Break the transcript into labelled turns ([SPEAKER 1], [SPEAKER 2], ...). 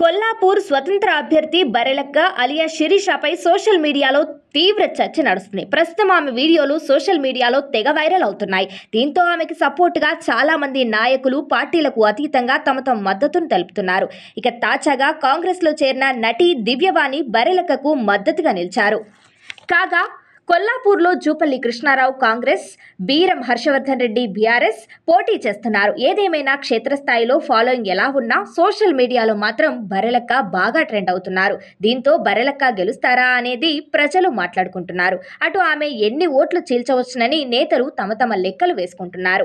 [SPEAKER 1] కొల్లాపూర్ స్వతంత్ర అభ్యర్థి బరెలక్క అలియా శిరీషపై సోషల్ మీడియాలో తీవ్ర చర్చ నడుస్తుంది ప్రస్తుతం ఆమె వీడియోలు సోషల్ మీడియాలో తెగ వైరల్ అవుతున్నాయి దీంతో ఆమెకి సపోర్ట్గా చాలామంది నాయకులు పార్టీలకు అతీతంగా తమ తమ మద్దతును తెలుపుతున్నారు ఇక తాజాగా కాంగ్రెస్లో చేరిన నటి దివ్యవాణి బరెలక్కకు మద్దతుగా నిలిచారు కాగా కొల్లాపూర్లో జూపల్లి కృష్ణారావు కాంగ్రెస్ బీరం హర్షవర్ధన్ రెడ్డి బీఆర్ఎస్ పోటీ చేస్తున్నారు ఏదేమైనా క్షేత్రస్థాయిలో ఫాలోయింగ్ ఎలా ఉన్నా సోషల్ మీడియాలో మాత్రం బరెలక్క బాగా ట్రెండ్ అవుతున్నారు దీంతో బరెలక్క గెలుస్తారా అనేది ప్రజలు మాట్లాడుకుంటున్నారు అటు ఆమె ఎన్ని ఓట్లు చీల్చవచ్చునని నేతలు తమ తమ లెక్కలు వేసుకుంటున్నారు